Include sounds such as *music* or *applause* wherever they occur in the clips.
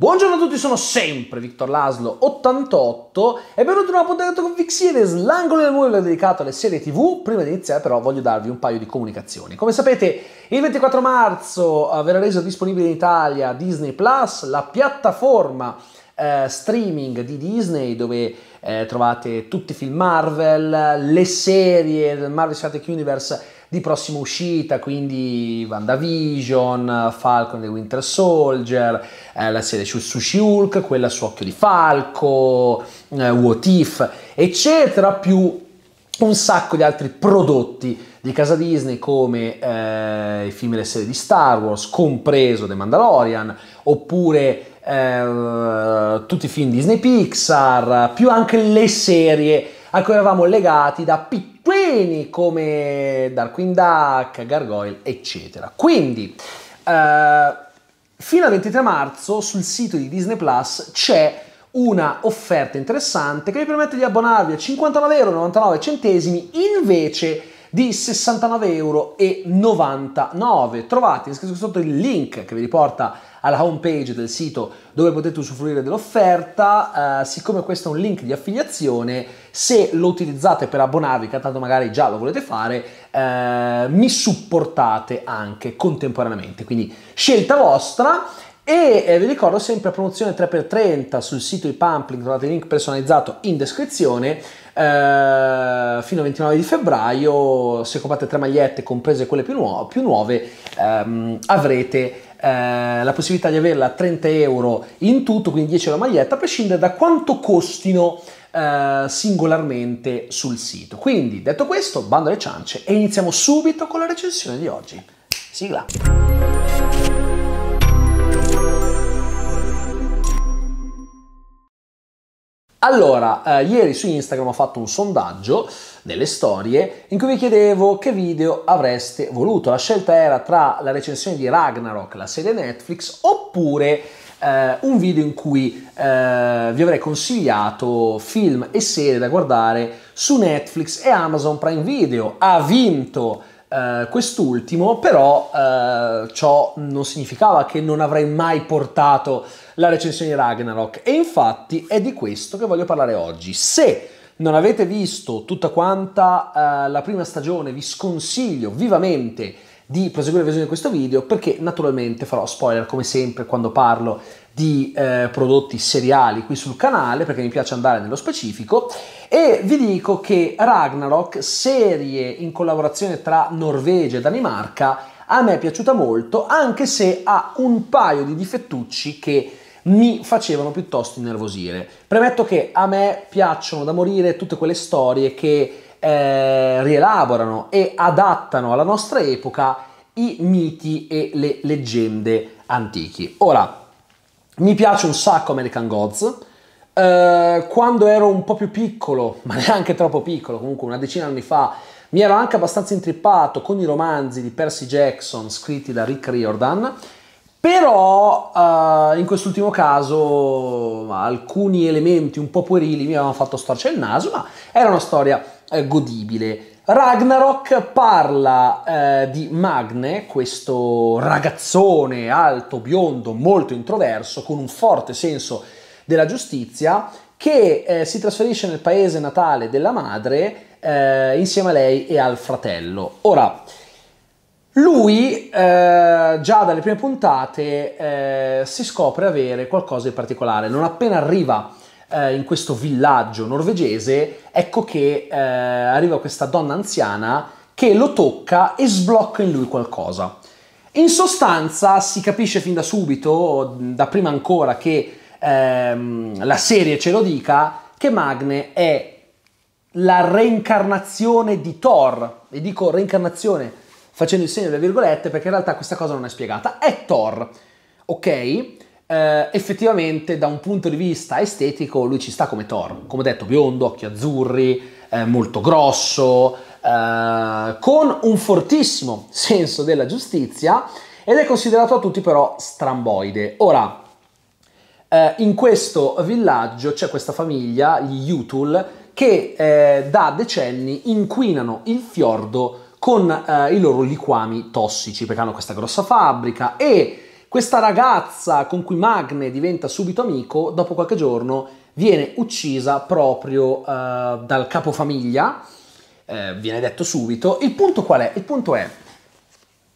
Buongiorno a tutti, sono sempre Victor Laslo 88 e benvenuti in una puntata con Vic l'angolo del mondo dedicato alle serie TV. Prima di iniziare però voglio darvi un paio di comunicazioni. Come sapete, il 24 marzo eh, verrà reso disponibile in Italia Disney Plus, la piattaforma eh, streaming di Disney dove eh, trovate tutti i film Marvel, le serie del Marvel Cinematic Universe di prossima uscita, quindi WandaVision, Falcon e Winter Soldier, eh, la serie su Sushi Hulk, quella su Occhio di Falco, eh, What If, eccetera, più un sacco di altri prodotti di casa Disney come eh, i film e le serie di Star Wars, compreso The Mandalorian, oppure eh, tutti i film Disney Pixar, più anche le serie a cui eravamo legati da piccoli peni come Darkwing Duck, Gargoyle, eccetera. Quindi, eh, fino al 23 marzo sul sito di Disney Plus c'è una offerta interessante che vi permette di abbonarvi a 59,99 euro invece di 69,99 euro. Trovate in sotto il link che vi riporta alla home page del sito dove potete usufruire dell'offerta. Eh, siccome questo è un link di affiliazione, se lo utilizzate per abbonarvi, che tanto magari già lo volete fare, eh, mi supportate anche contemporaneamente. Quindi scelta vostra. E eh, vi ricordo sempre a promozione 3x30 sul sito di Pumpling, trovate il link personalizzato in descrizione, eh, fino al 29 di febbraio, se comprate tre magliette, comprese quelle più, nuo più nuove, ehm, avrete eh, la possibilità di averla a 30 euro in tutto, quindi 10 euro la maglietta, a prescindere da quanto costino eh, singolarmente sul sito. Quindi detto questo, bando alle ciance e iniziamo subito con la recensione di oggi. Sigla! Allora, eh, ieri su Instagram ho fatto un sondaggio nelle storie in cui vi chiedevo che video avreste voluto. La scelta era tra la recensione di Ragnarok, la serie Netflix, oppure eh, un video in cui eh, vi avrei consigliato film e serie da guardare su Netflix e Amazon Prime Video. Ha vinto eh, quest'ultimo però uh, ciò non significava che non avrei mai portato la recensione di Ragnarok e infatti è di questo che voglio parlare oggi. Se non avete visto tutta quanta uh, la prima stagione vi sconsiglio vivamente di proseguire la visione di questo video perché naturalmente farò spoiler come sempre quando parlo di eh, prodotti seriali qui sul canale perché mi piace andare nello specifico e vi dico che Ragnarok, serie in collaborazione tra Norvegia e Danimarca, a me è piaciuta molto anche se ha un paio di difettucci che mi facevano piuttosto innervosire. Premetto che a me piacciono da morire tutte quelle storie che eh, rielaborano e adattano alla nostra epoca i miti e le leggende antichi. Ora, mi piace un sacco American Gods. Eh, quando ero un po' più piccolo, *laughs* ma neanche troppo piccolo, comunque una decina di anni fa, mi ero anche abbastanza intrippato con i romanzi di Percy Jackson scritti da Rick Riordan. Però eh, in quest'ultimo caso alcuni elementi un po' puerili mi avevano fatto storcere il naso, ma era una storia eh, godibile. Ragnarok parla eh, di Magne, questo ragazzone alto, biondo, molto introverso, con un forte senso della giustizia, che eh, si trasferisce nel paese natale della madre eh, insieme a lei e al fratello. Ora, lui eh, già dalle prime puntate eh, si scopre avere qualcosa di particolare. Non appena arriva eh, in questo villaggio norvegese, ecco che eh, arriva questa donna anziana che lo tocca e sblocca in lui qualcosa. In sostanza si capisce fin da subito, da prima ancora che ehm, la serie ce lo dica, che Magne è la reincarnazione di Thor. E dico reincarnazione facendo il segno delle virgolette perché in realtà questa cosa non è spiegata. È Thor, ok? eh, effettivamente da un punto di vista estetico lui ci sta come Thor. Come detto, biondo, occhi azzurri, eh, molto grosso, eh, con un fortissimo *laughs* senso della giustizia ed è considerato a tutti però stramboide. Ora, eh, in questo villaggio c'è questa famiglia, gli Yutul, che eh, da decenni inquinano il fiordo con eh, i loro liquami tossici, perché hanno questa grossa fabbrica e questa ragazza con cui Magne diventa subito amico, dopo qualche giorno viene uccisa proprio uh, dal capofamiglia, uh, viene detto subito. Il punto qual è? Il punto è,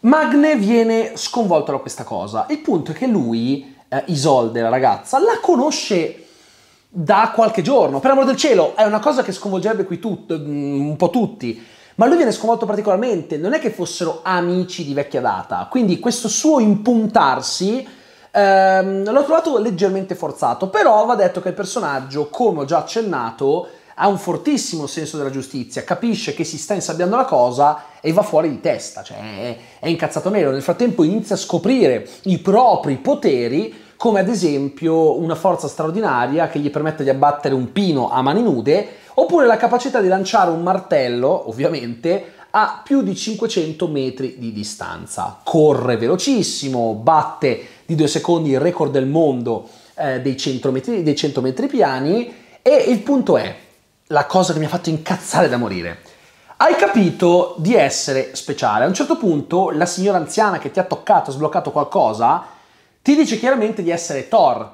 Magne viene sconvolto da questa cosa. Il punto è che lui, uh, Isolde, la ragazza, la conosce da qualche giorno. Per amor del cielo, è una cosa che sconvolgerebbe qui tutto, mm, un po' tutti. Ma lui viene sconvolto particolarmente, non è che fossero amici di vecchia data, quindi questo suo impuntarsi ehm, l'ho trovato leggermente forzato, però va detto che il personaggio, come ho già accennato, ha un fortissimo senso della giustizia, capisce che si sta insabbiando la cosa e va fuori di testa, cioè è, è incazzato nero, nel frattempo inizia a scoprire i propri poteri come ad esempio una forza straordinaria che gli permette di abbattere un pino a mani nude, oppure la capacità di lanciare un martello, ovviamente, a più di 500 metri di distanza. Corre velocissimo, batte di due secondi il record del mondo eh, dei, 100 metri, dei 100 metri piani e il punto è, la cosa che mi ha fatto incazzare da morire, hai capito di essere speciale. A un certo punto la signora anziana che ti ha toccato, ha sbloccato qualcosa, ti dice chiaramente di essere Thor.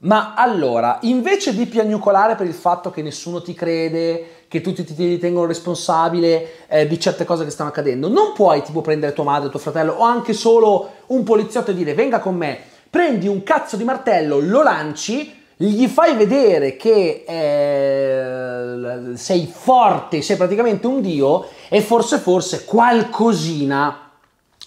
Ma allora, invece di piagnucolare per il fatto che nessuno ti crede, che tutti ti ritengono responsabile eh, di certe cose che stanno accadendo, non puoi tipo prendere tua madre, tuo fratello o anche solo un poliziotto e dire venga con me, prendi un cazzo di martello, lo lanci, gli fai vedere che eh, sei forte, sei praticamente un dio e forse forse qualcosina,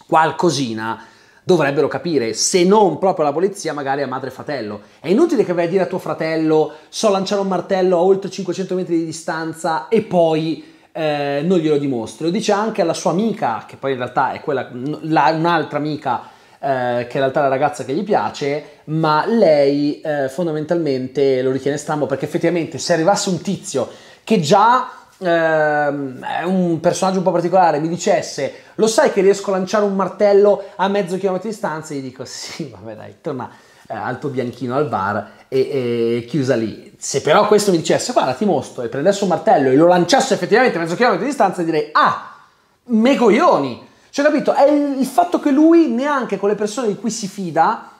qualcosina dovrebbero capire, se non proprio la polizia, magari a madre e fratello. È inutile che vai a dire a tuo fratello so lanciare un martello a oltre 500 metri di distanza e poi eh, non glielo dimostri. Lo dice anche alla sua amica, che poi in realtà è quella, la, un'altra amica eh, che in realtà è la ragazza che gli piace, ma lei eh, fondamentalmente lo ritiene strambo, perché effettivamente se arrivasse un tizio che già ehm, un personaggio un po' particolare, mi dicesse lo sai che riesco a lanciare un martello a mezzo chilometro di distanza, gli dico sì, *laughs* vabbè dai, torna eh, al tuo bianchino al bar e, e, chiusa lì. Se però questo mi dicesse guarda ti mostro e prendesse un martello e lo lanciasse effettivamente a mezzo chilometro di distanza direi ah, me coglioni! Cioè capito, è il, il fatto che lui neanche con le persone di cui si fida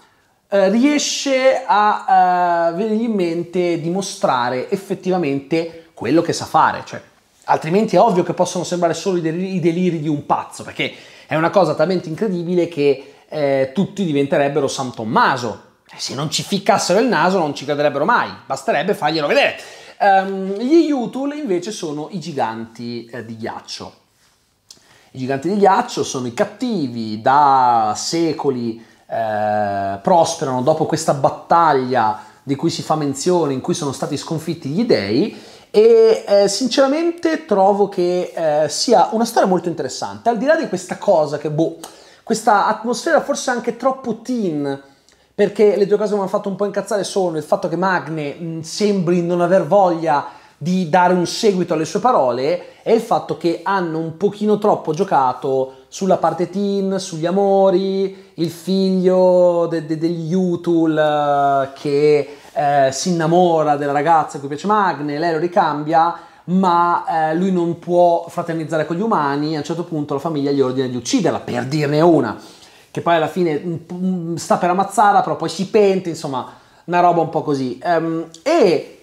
eh, riesce a uh, eh, venire in mente di mostrare effettivamente quello che sa fare, cioè altrimenti è ovvio che possono sembrare solo i deliri, i deliri di un pazzo, perché è una cosa talmente incredibile che eh, tutti diventerebbero San Tommaso. Eh, se non ci ficcassero il naso non ci crederebbero mai, basterebbe farglielo vedere. Um, gli Yutul invece sono i giganti eh, di ghiaccio. I giganti di ghiaccio sono i cattivi, da secoli eh, prosperano dopo questa battaglia di cui si fa menzione, in cui sono stati sconfitti gli dei e eh, sinceramente trovo che eh, sia una storia molto interessante, al di là di questa cosa che, boh, questa atmosfera forse anche troppo teen, perché le due cose che mi hanno fatto un po' incazzare sono il fatto che Magne mh, mm, sembri non aver voglia di dare un seguito alle sue parole è il fatto che hanno un pochino troppo giocato sulla parte teen, sugli amori, il figlio de- de- degli Utul eh, che eh, si innamora della ragazza a cui piace Magne, lei lo ricambia, ma eh, lui non può fraternizzare con gli umani, a un certo punto la famiglia gli ordina di ucciderla, per dirne una, che poi alla fine mm, mm, sta per ammazzarla, però poi si pente, insomma, una roba un po' così. Um, e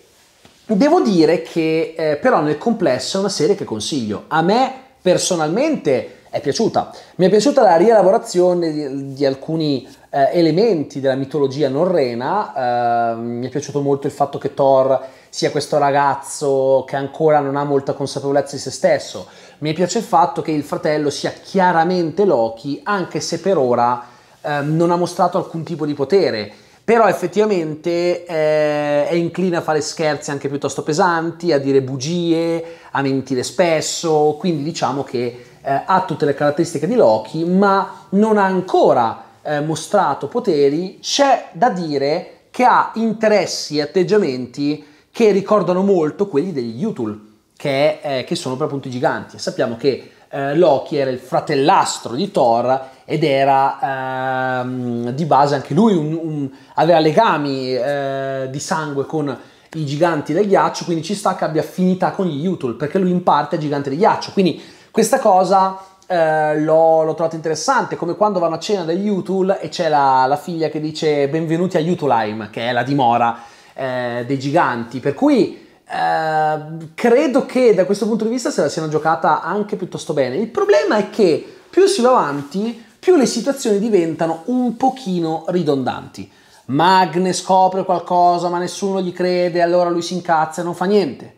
devo dire che eh, però nel complesso è una serie che consiglio. A me personalmente è piaciuta. Mi è piaciuta la rielaborazione di, di alcuni eh, elementi della mitologia norrena. Eh, mi è piaciuto molto il fatto che Thor sia questo ragazzo che ancora non ha molta consapevolezza di se stesso. Mi piace il fatto che il fratello sia chiaramente Loki, anche se per ora ehm, non ha mostrato alcun tipo di potere però effettivamente eh, è incline a fare scherzi anche piuttosto pesanti, a dire bugie, a mentire spesso, quindi diciamo che eh, ha tutte le caratteristiche di Loki, ma non ha ancora eh, mostrato poteri, c'è da dire che ha interessi e atteggiamenti che ricordano molto quelli degli Yutul, che, eh, che sono per appunto i giganti. Sappiamo che eh, Loki era il fratellastro di Thor ed era ehm, di base anche lui, un, un, aveva legami eh, di sangue con i giganti del ghiaccio, quindi ci sta che abbia affinità con gli Utul, perché lui in parte è gigante del ghiaccio. Quindi questa cosa eh, l'ho, l'ho trovata interessante, come quando vanno a cena degli Utul e c'è la, la figlia che dice benvenuti a Utulheim, che è la dimora eh, dei giganti, per cui eh, credo che da questo punto di vista se la siano giocata anche piuttosto bene. Il problema è che più si va avanti, più le situazioni diventano un pochino ridondanti. Magne scopre qualcosa ma nessuno gli crede, allora lui si incazza e non fa niente.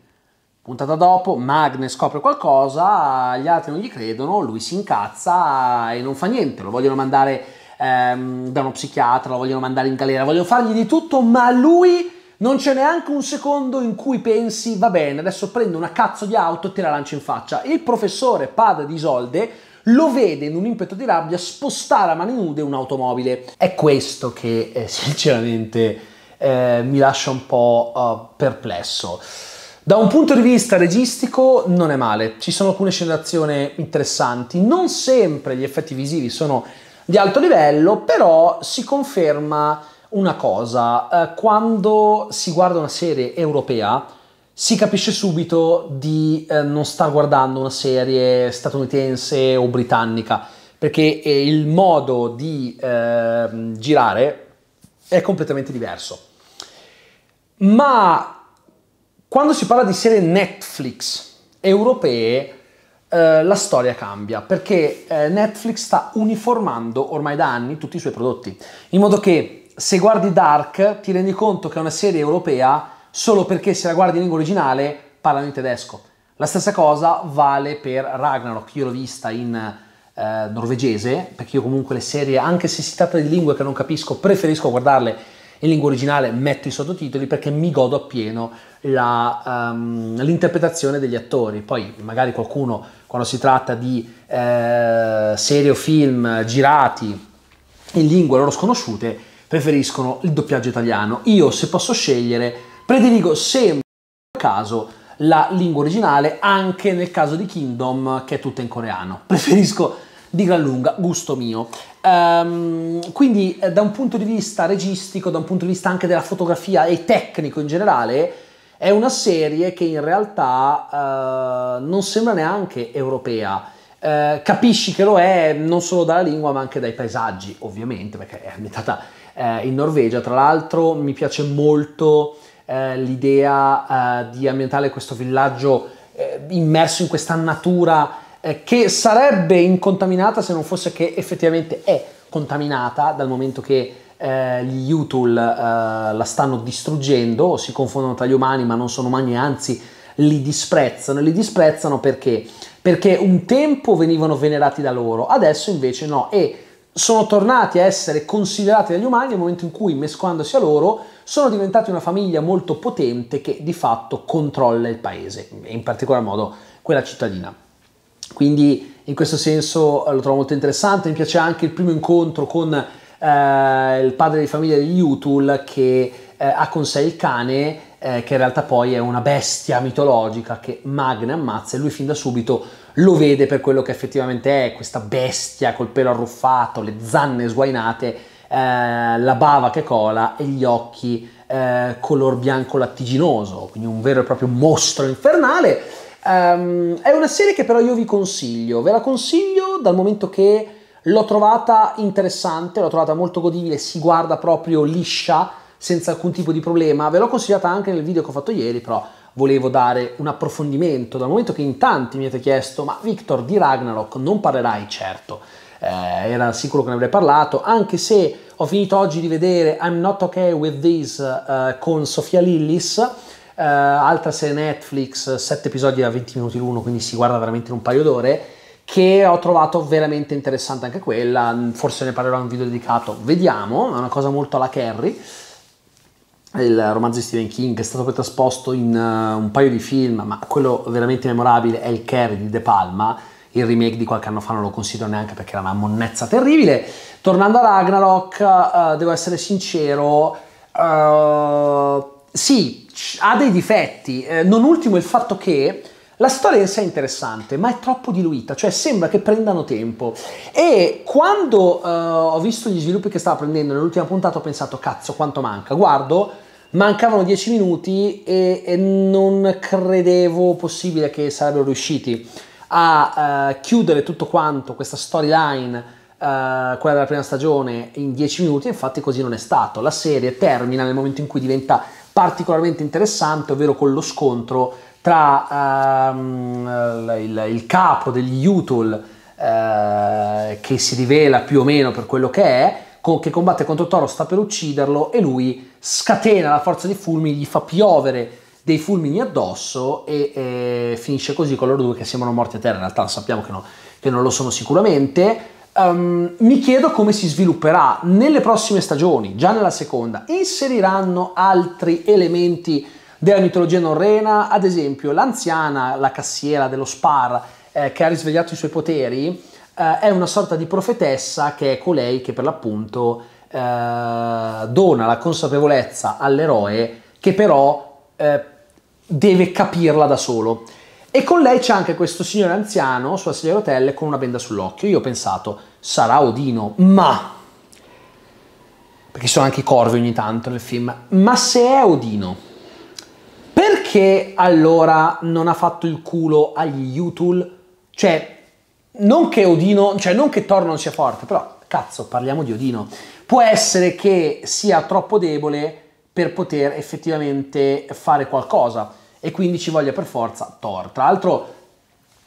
Puntata dopo, Magne scopre qualcosa, gli altri non gli credono, lui si incazza e non fa niente, lo vogliono mandare ehm, da uno psichiatra, lo vogliono mandare in galera, vogliono fargli di tutto, ma lui non c'è neanche un secondo in cui pensi, va bene, adesso prendo una cazzo di auto e te la lancio in faccia. Il professore, padre di Isolde, lo vede in un impeto di rabbia spostare a mani nude un'automobile. È questo che, eh, *laughs* sinceramente, eh, mi lascia un po' uh, perplesso. Da un punto di vista registico non è male, ci sono alcune scene d'azione interessanti, non sempre gli effetti visivi sono di alto livello, però si conferma una cosa, eh, quando si guarda una serie europea si capisce subito di eh, non star guardando una serie statunitense o britannica, perché eh, il modo di eh, girare è completamente diverso. Ma quando si parla di serie Netflix europee, eh, la storia cambia perché eh, Netflix sta uniformando ormai da anni tutti i suoi prodotti in modo che se guardi Dark ti rendi conto che è una serie europea solo perché se la guardi in lingua originale parlano in tedesco. La stessa cosa vale per Ragnarok, io l'ho vista in eh, norvegese, perché io comunque le serie, anche se si tratta di lingue che non capisco, preferisco guardarle in lingua originale, metto i sottotitoli perché mi godo appieno la, um, l'interpretazione degli attori. Poi magari qualcuno, quando si tratta di eh, serie o film girati in lingue loro sconosciute, preferiscono il doppiaggio italiano. Io, se posso scegliere, prediligo sempre caso la lingua originale, anche nel caso di Kingdom, che è tutta in coreano. *laughs* Preferisco di gran lunga, gusto mio. Um, quindi eh, da un punto di vista registico, da un punto di vista anche della fotografia e tecnico in generale, è una serie che in realtà uh, non sembra neanche europea. Uh, capisci che lo è non solo dalla lingua ma anche dai paesaggi, ovviamente, perché è ambientata eh, in Norvegia. Tra l'altro mi piace molto eh, l'idea eh, di ambientare questo villaggio eh, immerso in questa natura eh, che sarebbe incontaminata se non fosse che effettivamente è contaminata dal momento che eh, gli Utul eh, la stanno distruggendo, si confondono tra gli umani ma non sono umani, anzi li disprezzano. Li disprezzano perché? Perché un tempo venivano venerati da loro, adesso invece no. E sono tornati a essere considerati dagli umani nel momento in cui, mescolandosi a loro, sono diventati una famiglia molto potente che di fatto controlla il paese, e in particolar modo quella cittadina. Quindi in questo senso eh, lo trovo molto interessante, mi piace anche il primo incontro con eh, il padre di famiglia di Utul che eh, ha con sé il cane eh, che in realtà poi è una bestia mitologica che Magne ammazza e lui fin da subito lo vede per quello che effettivamente è, questa bestia col pelo arruffato, le zanne sguainate, eh, la bava che cola e gli occhi eh, color bianco lattiginoso, quindi un vero e proprio mostro infernale. Um, è una serie che però io vi consiglio, ve la consiglio dal momento che l'ho trovata interessante, l'ho trovata molto godibile, si guarda proprio liscia, senza alcun tipo di problema, ve l'ho consigliata anche nel video che ho fatto ieri, però volevo dare un approfondimento, dal momento che in tanti mi avete chiesto, ma Victor di Ragnarok non parlerai certo, eh, era sicuro che ne avrei parlato, anche se ho finito oggi di vedere I'm Not Okay With This uh, con Sofia Lillis, Uh, altra serie Netflix, 7 episodi a 20 minuti l'uno, quindi si guarda veramente in un paio d'ore, che ho trovato veramente interessante anche quella, forse ne parlerò in un video dedicato, vediamo, è una cosa molto alla Carrie il romanzo di Stephen King, è stato poi trasposto in uh, un paio di film, ma quello veramente memorabile è il Care di De Palma, il remake di qualche anno fa non lo considero neanche perché era una monnezza terribile. Tornando a Ragnarok, uh, devo essere sincero, uh, sì, ha dei difetti, eh, non ultimo il fatto che la storia in sé è interessante, ma è troppo diluita, cioè sembra che prendano tempo. E quando uh, ho visto gli sviluppi che stava prendendo nell'ultima puntata ho pensato, cazzo, quanto manca. Guardo, mancavano 10 minuti e, e non credevo possibile che sarebbero riusciti a uh, chiudere tutto quanto, questa storyline, uh, quella della prima stagione, in 10 minuti, infatti così non è stato. La serie termina nel momento in cui diventa particolarmente interessante, ovvero con lo scontro tra uh, il, il, capo degli Utul, eh, che si rivela più o meno per quello che è, con, che combatte contro Toro, sta per ucciderlo e lui scatena la forza dei fulmini, gli fa piovere dei fulmini addosso e eh, finisce così con loro due che sembrano morti a terra, in realtà sappiamo che, no, che non lo sono sicuramente. Um, mi chiedo come si svilupperà nelle prossime stagioni, già nella seconda, inseriranno altri elementi della mitologia norrena, ad esempio l'anziana, la cassiera dello Spar, eh, che ha risvegliato i suoi poteri, eh, è una sorta di profetessa che è colei che per l'appunto eh, dona la consapevolezza all'eroe che però eh, deve capirla da solo. E con lei c'è anche questo signore anziano sulla sedia a rotelle con una benda sull'occhio. Io ho pensato, sarà Odino, ma... Perché sono anche i corvi ogni tanto nel film. Ma se è Odino, perché allora non ha fatto il culo agli Yutul? Cioè, non che Odino, cioè non che Thor non sia forte, però cazzo, parliamo di Odino. Può essere che sia troppo debole per poter effettivamente fare qualcosa e quindi ci voglia per forza Thor. Tra l'altro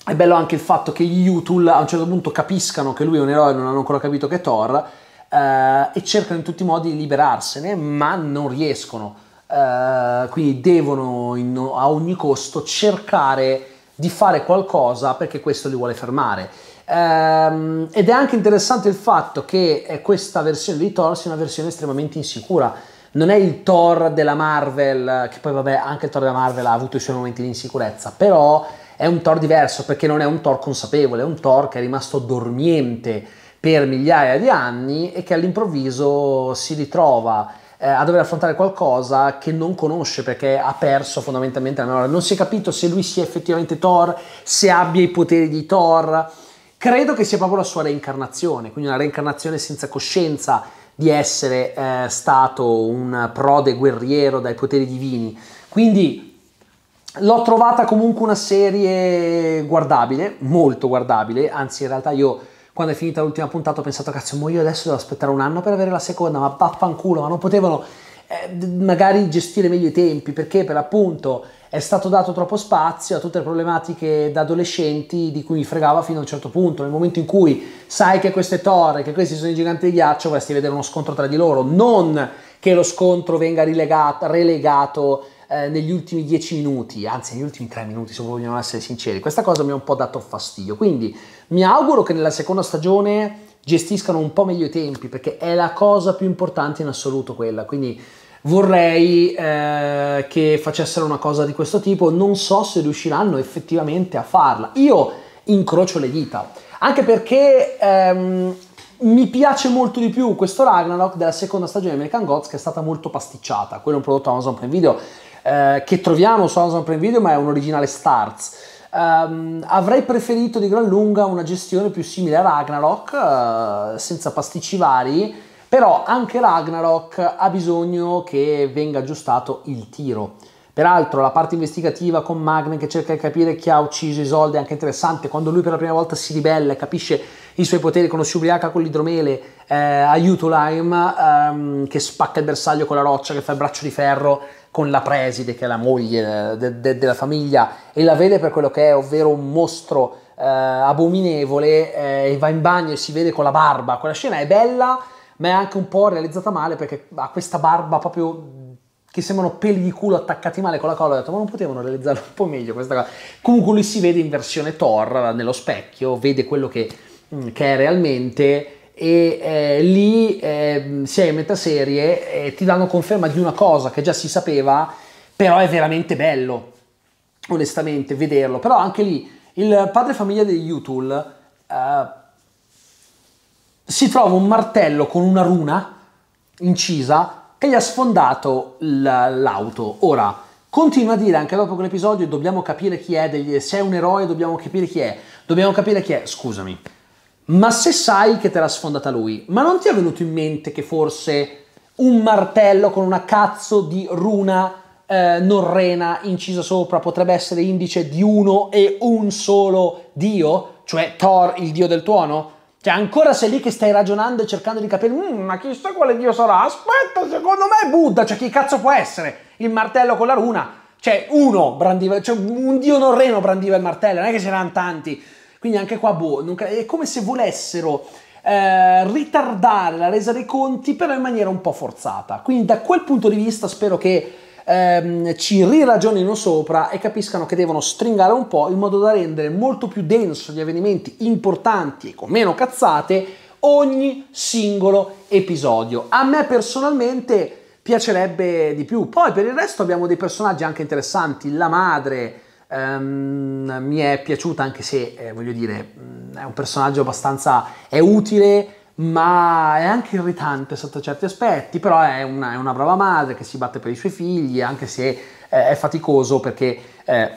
è bello anche il fatto che gli Utul a un certo punto capiscano che lui è un eroe, e non hanno ancora capito che è Thor eh, e cercano in tutti i modi di liberarsene, ma non riescono. Eh, quindi devono in, a ogni costo cercare di fare qualcosa perché questo li vuole fermare. Ehm, ed è anche interessante il fatto che eh, questa versione di Thor sia una versione estremamente insicura. Non è il Thor della Marvel, che poi vabbè anche il Thor della Marvel ha avuto i suoi momenti di insicurezza, però è un Thor diverso perché non è un Thor consapevole, è un Thor che è rimasto dormiente per migliaia di anni e che all'improvviso si ritrova eh, a dover affrontare qualcosa che non conosce perché ha perso fondamentalmente la memoria. Non si è capito se lui sia effettivamente Thor, se abbia i poteri di Thor. Credo che sia proprio la sua reincarnazione, quindi una reincarnazione senza coscienza di essere eh, stato un prode guerriero dai poteri divini. Quindi l'ho trovata comunque una serie guardabile, molto guardabile, anzi in realtà io quando è finita l'ultima puntata ho pensato cazzo, mo io adesso devo aspettare un anno per avere la seconda, ma vaffanculo, ma non potevano eh, magari gestire meglio i tempi perché per l'appunto è stato dato troppo spazio a tutte le problematiche da adolescenti di cui mi fregava fino a un certo punto. Nel momento in cui sai che queste torre, che questi sono i giganti di ghiaccio, vorresti vedere uno scontro tra di loro, non che lo scontro venga rilegato, relegato eh, negli ultimi dieci minuti, anzi negli ultimi tre minuti se vogliamo essere sinceri. Questa cosa mi ha un po' dato fastidio, quindi mi auguro che nella seconda stagione gestiscano un po' meglio i tempi perché è la cosa più importante in assoluto quella, quindi vorrei eh, che facessero una cosa di questo tipo, non so se riusciranno effettivamente a farla. Io incrocio le dita, anche perché ehm, mi piace molto di più questo Ragnarok della seconda stagione di American Gods che è stata molto pasticciata, quello è un prodotto Amazon Prime Video eh, che troviamo su Amazon Prime Video ma è un originale Starz. Um, avrei preferito di gran lunga una gestione più simile a Ragnarok, uh, senza pasticci vari, però anche Ragnarok ha bisogno che venga aggiustato il tiro. Peraltro la parte investigativa con Magnen che cerca di capire chi ha ucciso Isolde è anche interessante, quando lui per la prima volta si ribella e capisce i suoi poteri conosce ubriaca con l'idromele eh, aiuto Lime ehm, che spacca il bersaglio con la roccia, che fa il braccio di ferro con la preside che è la moglie eh, de- de- della famiglia e la vede per quello che è, ovvero un mostro eh, abominevole eh, e va in bagno e si vede con la barba, quella scena è bella ma è anche un po' realizzata male perché ha questa barba proprio che sembrano peli di culo attaccati male con la colla, ho detto ma non potevano realizzarlo un po' meglio questa cosa. Comunque lui si vede in versione Thor nello specchio, vede quello che, mm, che è realmente e eh, lì eh, si è in metaserie e ti danno conferma di una cosa che già si sapeva, però è veramente bello, onestamente, vederlo. Però anche lì il padre famiglia degli Utul... Uh, eh, si trova un martello con una runa incisa che gli ha sfondato l'auto. Ora, continua a dire anche dopo quell'episodio, dobbiamo capire chi è, degli, se è un eroe dobbiamo capire chi è, dobbiamo capire chi è, scusami. Ma se sai che te l'ha sfondata lui, ma non ti è venuto in mente che forse un martello con una cazzo di runa eh, norrena incisa sopra potrebbe essere indice di uno e un solo dio, cioè Thor, il dio del tuono? Cioè, ancora sei lì che stai ragionando e cercando di capire, mm, ma chissà quale dio sarà? Aspetta, secondo me è Buddha, cioè chi cazzo può essere? Il martello con la runa. Cioè, uno brandiva, cioè un dio norreno brandiva il martello, non è che c'erano tanti. Quindi anche qua, boh, non, è come se volessero eh, ritardare la resa dei conti, però in maniera un po' forzata. Quindi da quel punto di vista spero che ehm, ci riragionino sopra e capiscano che devono stringare un po' in modo da rendere molto più denso gli avvenimenti importanti e con meno cazzate ogni singolo episodio. A me personalmente piacerebbe di più. Poi per il resto abbiamo dei personaggi anche interessanti, la madre ehm, mi è piaciuta anche se, eh, voglio dire, mm, è un personaggio abbastanza... è utile ma è anche irritante sotto certi aspetti, però è una, è una, brava madre che si batte per i suoi figli, anche se eh, è faticoso perché eh,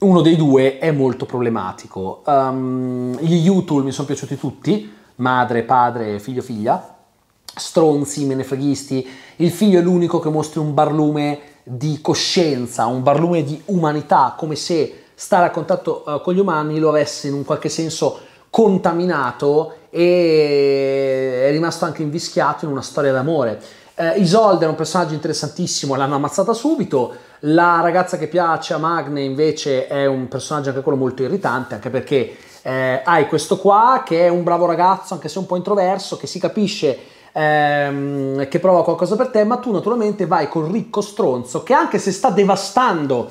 uno dei due è molto problematico. Um, gli YouTube mi sono piaciuti tutti, madre, padre, figlio, figlia, stronzi, menefreghisti, il figlio è l'unico che mostri un barlume di coscienza, un barlume di umanità, come se stare a contatto uh, con gli umani lo avesse in un qualche senso contaminato e è rimasto anche invischiato in una storia d'amore. Eh, Isolde è un personaggio interessantissimo, l'hanno ammazzata subito. La ragazza che piace a Magne invece è un personaggio anche quello molto irritante, anche perché eh, hai questo qua che è un bravo ragazzo, anche se un po' introverso, che si capisce ehm, che prova qualcosa per te, ma tu naturalmente vai col ricco stronzo che anche se sta devastando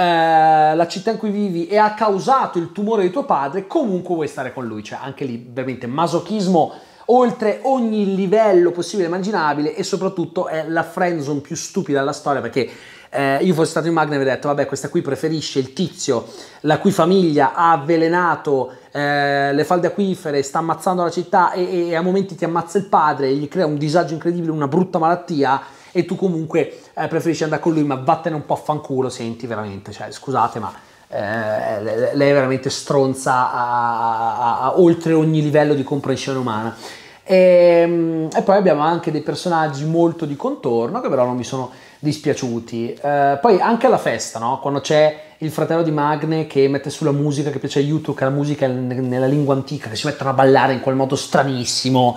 eh, la città in cui vivi e ha causato il tumore di tuo padre, comunque vuoi stare con lui. Cioè, anche lì, veramente, masochismo oltre ogni livello possibile e immaginabile e soprattutto è la friendzone più stupida della storia perché eh, io fossi stato in Magna e avrei detto vabbè questa qui preferisce il tizio la cui famiglia ha avvelenato eh, le falde acquifere, sta ammazzando la città e, e a momenti ti ammazza il padre, e gli crea un disagio incredibile, una brutta malattia e tu comunque eh, preferisci andare con lui, ma vattene un po' a fanculo, senti veramente, cioè scusate, ma eh, lei è veramente stronza a, a, a, oltre ogni livello di comprensione umana. E, ehm, e, poi abbiamo anche dei personaggi molto di contorno che però non mi sono dispiaciuti. Eh, poi anche alla festa, no? quando c'è il fratello di Magne che mette sulla musica che piace a YouTube, che la musica è nella lingua antica, che si mettono a ballare in quel modo stranissimo,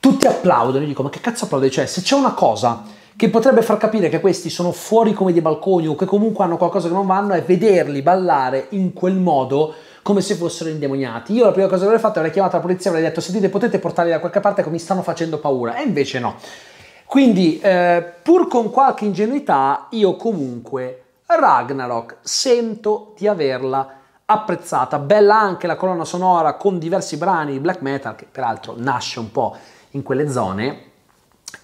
tutti applaudono. Io dico, ma che cazzo applaudono? Cioè, se c'è una cosa che potrebbe far capire che questi sono fuori come dei balconi o che comunque hanno qualcosa che non vanno è vederli ballare in quel modo come se fossero indemoniati. Io la prima cosa che avrei fatto avrei chiamato la polizia e avrei detto sentite potete portarli da qualche parte che mi stanno facendo paura e invece no. Quindi eh, pur con qualche ingenuità io comunque Ragnarok sento di averla apprezzata, bella anche la colonna sonora con diversi brani di black metal che peraltro nasce un po' in quelle zone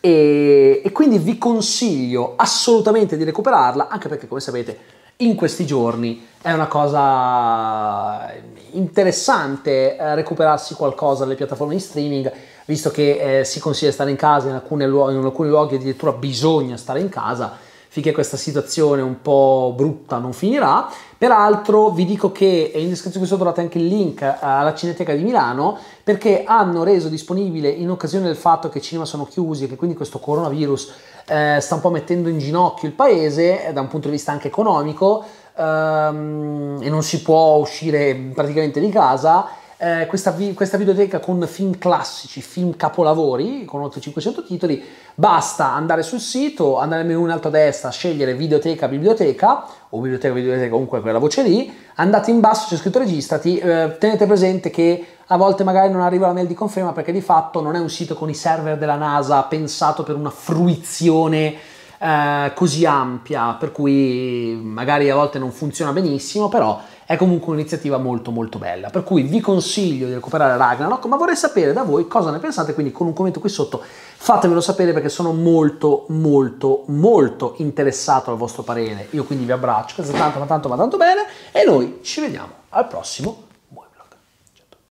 e, e quindi vi consiglio assolutamente di recuperarla, anche perché come sapete in questi giorni è una cosa interessante eh, recuperarsi qualcosa nelle piattaforme di streaming, visto che eh, si consiglia di stare in casa, in, luoghi, in alcuni luoghi addirittura bisogna stare in casa finché questa situazione un po' brutta non finirà. Peraltro vi dico che in descrizione qui sotto trovate anche il link eh, alla Cineteca di Milano perché hanno reso disponibile in occasione del fatto che i cinema sono chiusi e che quindi questo coronavirus eh, sta un po' mettendo in ginocchio il paese eh, da un punto di vista anche economico ehm, e non si può uscire praticamente di casa eh, questa, vi- questa, videoteca con film classici, film capolavori, con oltre 500 titoli, basta andare sul sito, andare nel menu in alto a destra, scegliere videoteca, biblioteca, o biblioteca, biblioteca, comunque quella voce lì, andate in basso, c'è scritto registrati, eh, tenete presente che a volte magari non arriva la mail di conferma perché di fatto non è un sito con i server della NASA pensato per una fruizione eh, così ampia, per cui magari a volte non funziona benissimo, però è comunque un'iniziativa molto molto bella. Per cui vi consiglio di recuperare Ragnarok, ma vorrei sapere da voi cosa ne pensate, quindi con un commento qui sotto fatemelo sapere perché sono molto molto molto interessato al vostro parere. Io quindi vi abbraccio, pensate tanto ma tanto ma tanto bene e noi ci vediamo al prossimo